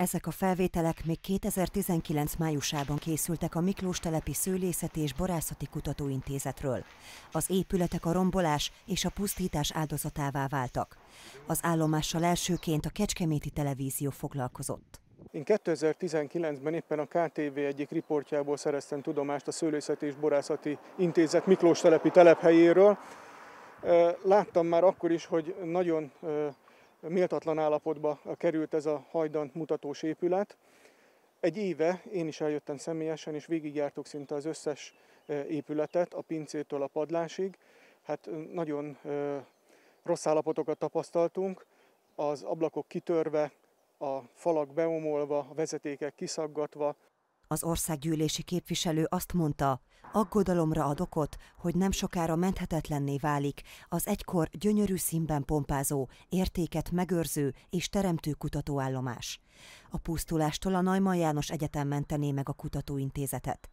Ezek a felvételek még 2019 májusában készültek a Miklós Telepi Szőlészeti és Borászati Kutatóintézetről. Az épületek a rombolás és a pusztítás áldozatává váltak. Az állomással elsőként a Kecskeméti Televízió foglalkozott. Én 2019-ben éppen a KTV egyik riportjából szereztem tudomást a Szőlészeti és Borászati Intézet Miklós Telepi telephelyéről. Láttam már akkor is, hogy nagyon méltatlan állapotba került ez a hajdan mutatós épület. Egy éve én is eljöttem személyesen, és végigjártuk szinte az összes e, épületet, a pincétől a padlásig. Hát nagyon rossz állapotokat tapasztaltunk, az ablakok kitörve, a falak beomolva, a vezetékek kiszaggatva, az országgyűlési képviselő azt mondta, aggodalomra ad okot, hogy nem sokára menthetetlenné válik az egykor gyönyörű színben pompázó, értéket megőrző és teremtő kutatóállomás. A pusztulástól a Najman János Egyetem mentené meg a kutatóintézetet.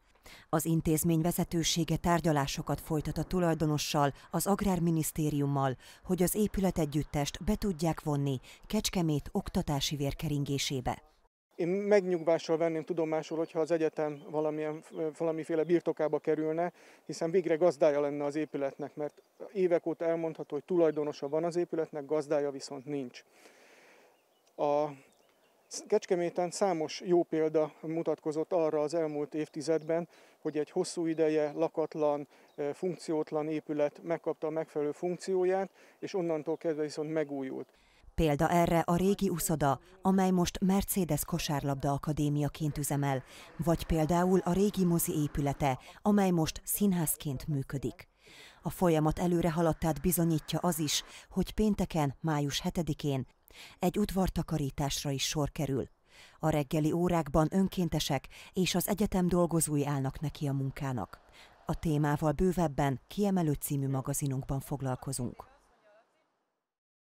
Az intézmény vezetősége tárgyalásokat folytat a tulajdonossal, az Agrárminisztériummal, hogy az épületegyüttest be tudják vonni Kecskemét oktatási vérkeringésébe. Én megnyugvással venném tudomásul, hogyha az egyetem valamilyen, valamiféle birtokába kerülne, hiszen végre gazdája lenne az épületnek, mert évek óta elmondható, hogy tulajdonosa van az épületnek, gazdája viszont nincs. A Kecskeméten számos jó példa mutatkozott arra az elmúlt évtizedben, hogy egy hosszú ideje lakatlan, funkciótlan épület megkapta a megfelelő funkcióját, és onnantól kezdve viszont megújult. Példa erre a régi uszoda, amely most Mercedes Kosárlabda Akadémiaként üzemel, vagy például a régi mozi épülete, amely most színházként működik. A folyamat előre haladtát bizonyítja az is, hogy pénteken, május 7-én egy udvartakarításra is sor kerül. A reggeli órákban önkéntesek és az egyetem dolgozói állnak neki a munkának. A témával bővebben kiemelő című magazinunkban foglalkozunk.